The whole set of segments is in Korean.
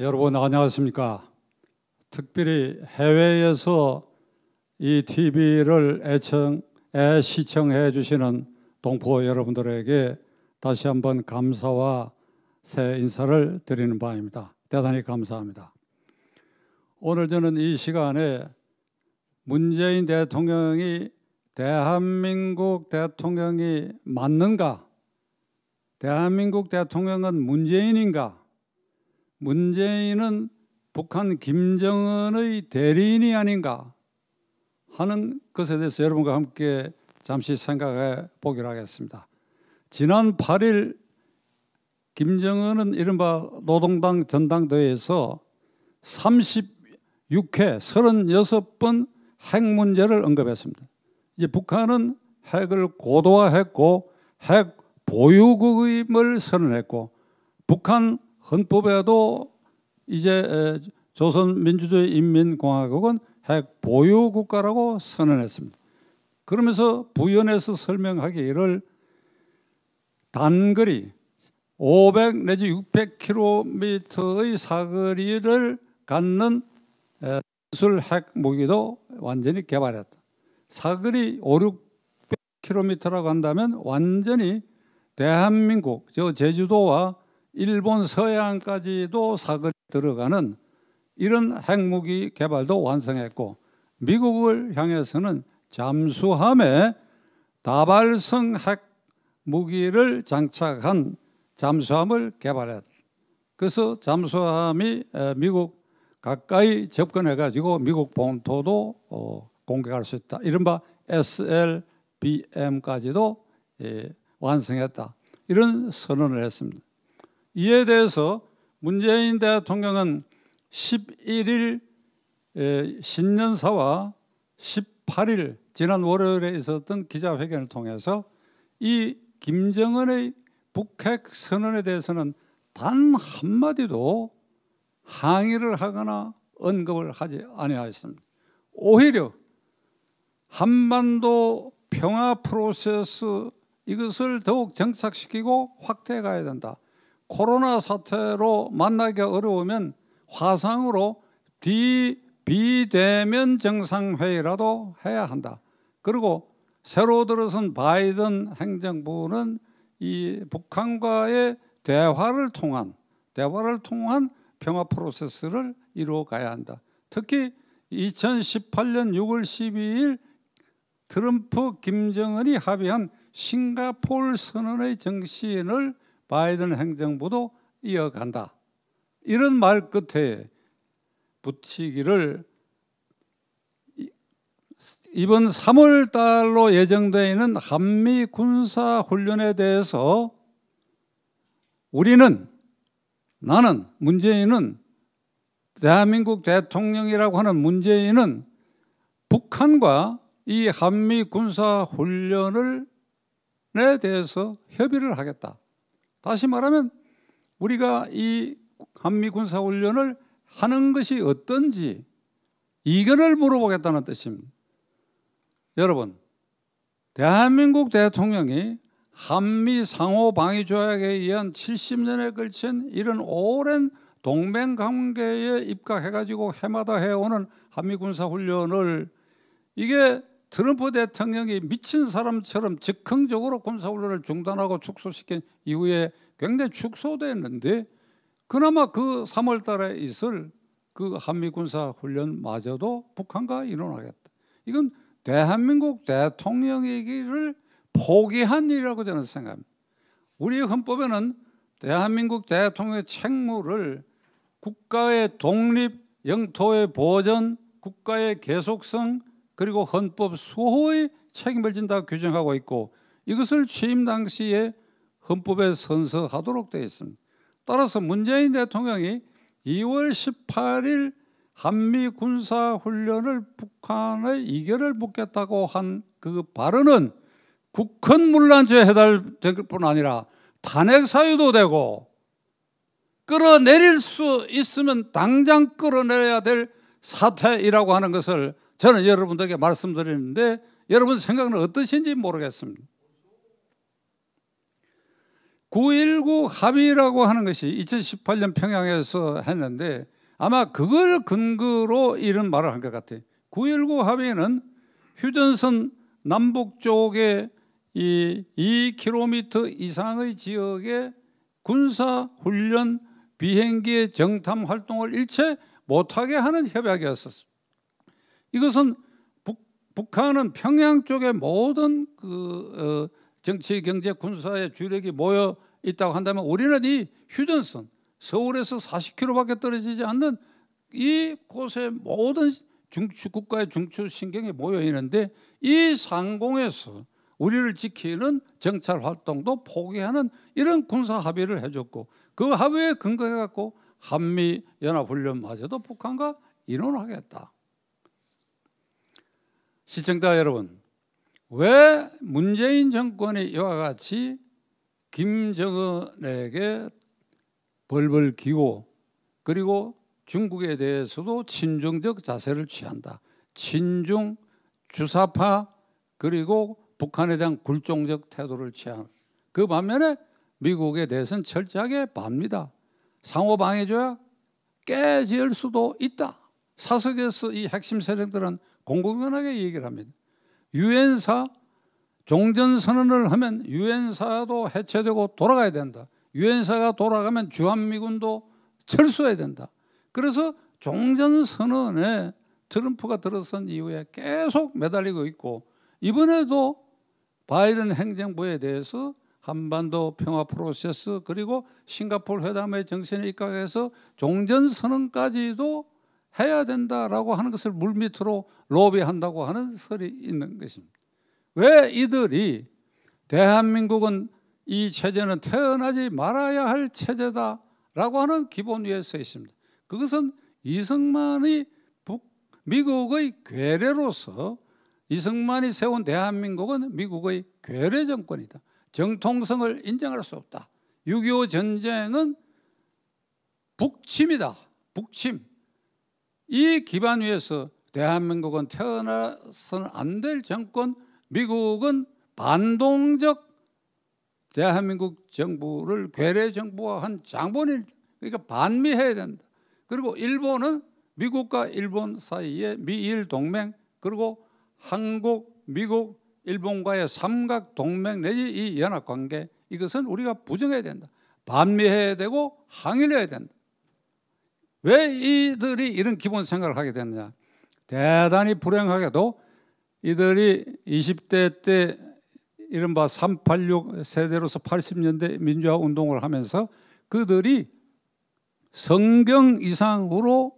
여러분 안녕하십니까? 특별히 해외에서 이 TV를 애청, 애 시청해 주시는 동포 여러분들에게 다시 한번 감사와 새 인사를 드리는 바입니다. 대단히 감사합니다. 오늘 저는 이 시간에 문재인 대통령이 대한민국 대통령이 맞는가? 대한민국 대통령은 문재인인가? 문재인은 북한 김정은의 대리인이 아닌가 하는 것에 대해서 여러분과 함께 잠시 생각해 보기로 하겠습니다. 지난 8일 김정은은 이른바 노동당 전당대회에서 36회 36번 핵 문제를 언급했습니다. 이제 북한은 핵을 고도화했고 핵 보유국임을 선언했고 북한 헌법에도 이제 조선민주주의인민공화국은 핵 보유 국가라고 선언했습니다. 그러면서 부연해서 설명하기를 단거리 500 내지 600km의 사거리를 갖는 기술 핵 무기도 완전히 개발했다. 사거리 5, 600km라고 한다면 완전히 대한민국, 저 제주도와 일본 서해안까지도 사거리 들어가는 이런 핵무기 개발도 완성했고 미국을 향해서는 잠수함에 다발성 핵무기를 장착한 잠수함을 개발했다. 그래서 잠수함이 미국 가까이 접근해 가지고 미국 본토도 어, 공격할 수 있다. 이른바 SLBM까지도 예, 완성했다. 이런 선언을 했습니다. 이에 대해서 문재인 대통령은 11일 신년사와 18일 지난 월요일에 있었던 기자회견을 통해서 이 김정은의 북핵 선언에 대해서는 단 한마디도 항의를 하거나 언급을 하지 아니하였습니다. 오히려 한반도 평화 프로세스 이것을 더욱 정착시키고 확대해 가야 된다. 코로나 사태로 만나기가 어려우면 화상으로 비, 비대면 정상회의라도 해야 한다. 그리고 새로 들어선 바이든 행정부는 이 북한과의 대화를 통한 대화를 통한 평화 프로세스를 이루어 가야 한다. 특히 2018년 6월 12일 트럼프 김정은이 합의한 싱가폴 선언의 정신을 바이든 행정부도 이어간다. 이런 말 끝에 붙이기를 이번 3월 달로 예정되어 있는 한미 군사 훈련에 대해서 우리는 나는 문재인은 대한민국 대통령이라고 하는 문재인은 북한과 이 한미 군사 훈련을 에 대해서 협의를 하겠다. 다시 말하면 우리가 이 한미 군사 훈련을 하는 것이 어떤지 이견을 물어보겠다는 뜻입니다. 여러분, 대한민국 대통령이 한미 상호 방위 조약에 의한 70년에 걸친 이런 오랜 동맹 관계에 입각해 가지고 해마다 해오는 한미 군사 훈련을 이게 트럼프 대통령이 미친 사람처럼 즉흥적으로 군사 훈련을 중단하고 축소시킨 이후에 굉장히 축소됐는데 그나마 그 3월 달에 있을 그 한미 군사 훈련마저도 북한과 일어나겠다. 이건 대한민국 대통령이기를 포기한 일이라고 저는 생각합니다. 우리 헌법에는 대한민국 대통령의 책무를 국가의 독립, 영토의 보전, 국가의 계속성, 그리고 헌법 수호의 책임을 진다고 규정하고 있고 이것을 취임 당시에 헌법에 선서하도록 되어 있습니다. 따라서 문재인 대통령이 2월 18일 한미 군사 훈련을 북한의 이견을 묻겠다고 한 그 발언은 국헌 문란죄에 해당될 뿐 아니라 탄핵 사유도 되고 끌어내릴 수 있으면 당장 끌어내야 될 사태이라고 하는 것을 저는 여러분들에게 말씀드리는데 여러분 생각은 어떠신지 모르겠습니다. 9.19 합의라고 하는 것이 2018년 평양에서 했는데 아마 그걸 근거로 이런 말을 한 것 같아요. 9.19 합의는 휴전선 남북 쪽에 이 2km 이상의 지역에 군사 훈련 비행기의 정탐 활동을 일체 못하게 하는 협약이었습니다. 이것은 북, 북 한은 평양 쪽에 모든 그 어, 정치, 경제, 군사의 주력이 모여 있다고 한다면 우리는 이 휴전선 서울에서 40km밖에 떨어지지 않는 이곳에 모든 중추 국가의 중추 신경이 모여 있는데 이 상공에서 우리를 지키는 정찰 활동도 포기하는 이런 군사 합의를 해줬고 그 합의에 근거해 갖고 한미 연합 훈련마저도 북한과 인원하겠다. 시청자 여러분, 왜 문재인 정권이 이와 같이 김정은에게 벌벌 기고 그리고 중국에 대해서도 친중적 자세를 취한다. 친중 주사파 그리고 북한에 대한 굴종적 태도를 취한 그 반면에 미국에 대해서는 철저하게 반니다. 상호 방해줘야 깨질 수도 있다. 사석에서 이 핵심 세력들은 공공연하게 얘기를 합니다. 유엔사 종전 선언을 하면 유엔사도 해체되고 돌아가야 된다. 유엔사가 돌아가면 주한미군도 철수해야 된다. 그래서 종전 선언에 트럼프가 들어선 이후에 계속 매달리고 있고 이번에도 바이든 행정부에 대해서 한반도 평화 프로세스 그리고 싱가포르 회담의 정신에 입각해서 종전 선언까지도 해야 된다라고 하는 것을 물밑으로 로비한다고 하는 설이 있는 것입니다. 왜 이들이 대한민국은 이 체제는 태어나지 말아야 할 체제다라고 하는 기본 위에 서 있습니다. 그것은 이승만이 북, 미국의 괴뢰로서 이승만이 세운 대한민국은 미국의 괴뢰 정권이다. 정통성을 인정할 수 없다. 6.25 전쟁은 북침이다. 북침. 이 기반 위에서 대한민국은 태어나서는 안 될 정권, 미국은 반동적 대한민국 정부를 괴뢰 정부와한 장본인 그러니까 반미해야 된다. 그리고 일본은 미국과 일본 사이에 미일 동맹 그리고 한국, 미국, 일본과의 삼각 동맹 내지 이 연합 관계 이것은 우리가 부정해야 된다. 반미해야 되고 항일해야 된다. 왜 이들이 이런 기본 생각을 하게 됐느냐? 대단히 불행하게도 이들이 20대 때 이른바 386 세대로서 80년대 민주화 운동을 하면서 그들이 성경 이상으로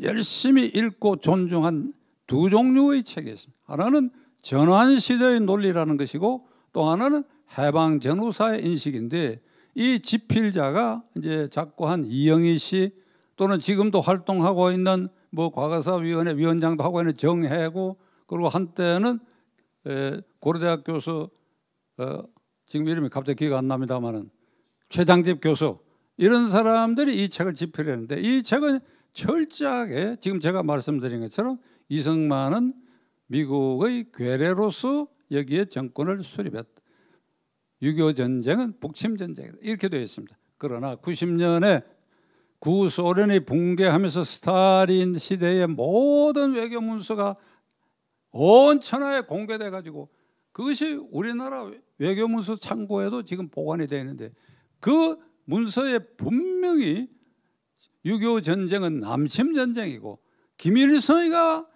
열심히 읽고 존중한 두 종류의 책이 있습니다. 하나는 전환시대의 논리라는 것이고 또 하나는 해방 전후사의 인식인데 이 지필자가 이제 작고한 이영희 씨 또는 지금도 활동하고 있는 뭐 과거사위원회 위원장도 하고 있는 정해고 그리고 한때는 에, 고려대학 교수 어, 지금 이름이 갑자기 기억 안 납니다만은 최장집 교수 이런 사람들이 이 책을 집필했는데 이 책은 철저하게 지금 제가 말씀드린 것처럼 이승만은 미국의 괴뢰로서 여기에 정권을 수립했다. 6.25 전쟁은 북침 전쟁이다. 이렇게 되어 있습니다. 그러나 90년에 구소련이 붕괴하면서 스타린 시대의 모든 외교 문서가 온 천하에 공개돼 가지고 그것이 우리나라 외교 문서 창고에도 지금 보관이 되어 있는데 그 문서에 분명히 6.25 전쟁은 남침 전쟁이고 김일성이가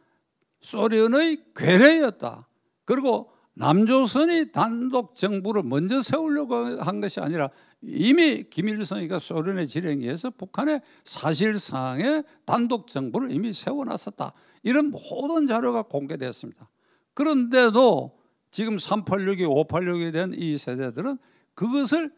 소련의 괴뢰였다. 그리고 남조선이 단독 정부를 먼저 세우려고 한 것이 아니라 이미 김일성이가 소련의 지령에서 북한의 사실상의 단독 정부를 이미 세워놨었다. 이런 모든 자료가 공개되었습니다. 그런데도 지금 386이 586이 된이 세대들은 그것을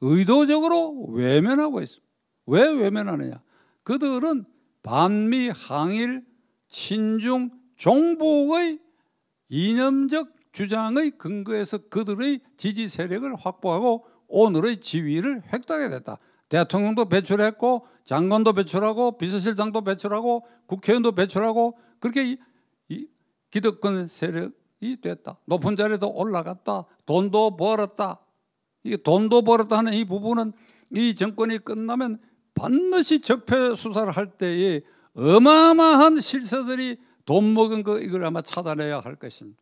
의도적으로 외면하고 있습니다. 왜 외면하느냐? 그들은 반미, 항일, 친중, 종북의 이념적 주장의 근거에서 그들의 지지 세력을 확보하고 오늘의 지위를 획득하게 됐다. 대통령도 배출했고 장관도 배출하고 비서실장도 배출하고 국회의원도 배출하고 그렇게 이, 기득권 세력이 됐다. 높은 자리도 올라갔다. 돈도 벌었다. 이 돈도 벌었다 는이 부분은 이 정권이 끝나면 반드시 적폐 수사를 할 때에 어마어마한 실세들이 돈 먹은 거 이걸 아마 찾아내야 할 것입니다.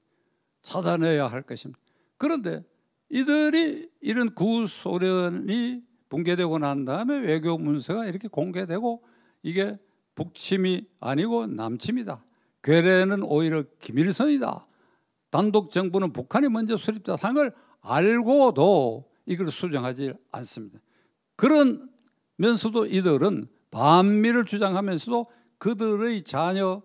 찾아내야 할 것입니다. 그런데 이들이 이런 구소련이 붕괴되고 난 다음에 외교 문서가 이렇게 공개되고 이게 북침이 아니고 남침이다. 괴뢰는 오히려 김일성이다. 단독 정부는 북한이 먼저 수립됐다는 걸 알고도 이걸 수정하지 않습니다. 그러 면서도 이들은 반미를 주장하면서도 그들의 자녀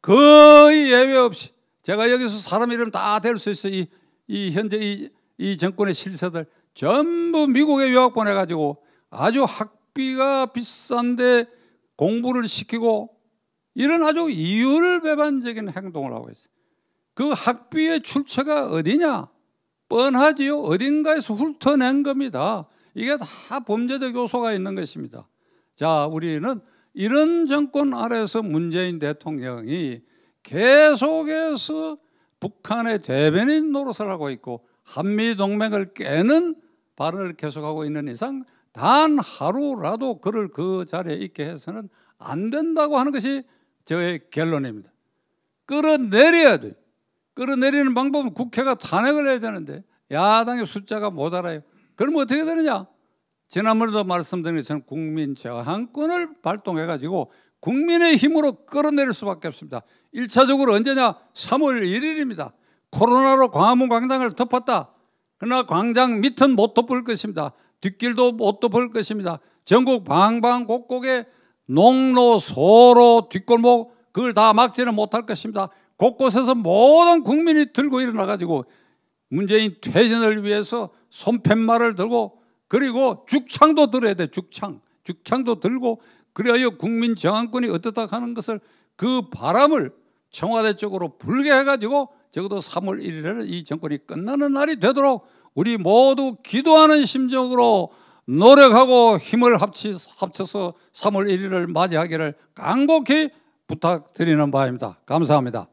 거의 예외 없이 제가 여기서 사람 이름 다댈수 있어요. 이, 이 현재 이, 이 정권의 실세들 전부 미국에 유학 보내가지고 아주 학비가 비싼데 공부를 시키고 이런 아주 이유를 배반적인 행동을 하고 있어요. 그 학비의 출처가 어디냐? 뻔하지요. 어딘가에서 훑어낸 겁니다. 이게 다 범죄적 요소가 있는 것입니다. 자, 우리는 이런 정권 아래서 에 문재인 대통령이 계속해서 북한의 대변인 노릇을 하고 있고 한미 동맹을 깨는 발언을 계속하고 있는 이상 단 하루라도 그를 그 자리에 있게 해서는 안 된다고 하는 것이 저의 결론입니다. 끌어내려야 돼. 끌어내리는 방법은 국회가 탄핵을 해야 되는데 야당의 숫자가 모자라요. 그럼 어떻게 되느냐? 지난번에도 말씀드린 것처럼 국민 저항권을 발동해가지고 국민의 힘으로 끌어내릴 수밖에 없습니다. 1차적으로 언제냐? 3월 1일입니다. 코로나로 광화문 광장을 덮었다. 그러나 광장 밑은 못 덮을 것입니다. 뒷길도 못 덮을 것입니다. 전국 방방곡곡에 농로, 소로, 뒷골목 그걸 다 막지는 못할 것입니다. 곳곳에서 모든 국민이 들고 일어나가지고 문재인 퇴진을 위해서 손팻말을 들고 그리고 죽창도 들어야 돼. 죽창. 죽창도 들고 그리하여 국민 정한권이 어떻다 하는 것을 그 바람을 청와대 쪽으로 불게 해가지고 적어도 3월 1일에는 이 정권이 끝나는 날이 되도록 우리 모두 기도하는 심정으로 노력하고 힘을 합치, 합쳐서 3월 1일을 맞이하기를 간곡히 부탁드리는 바입니다. 감사합니다.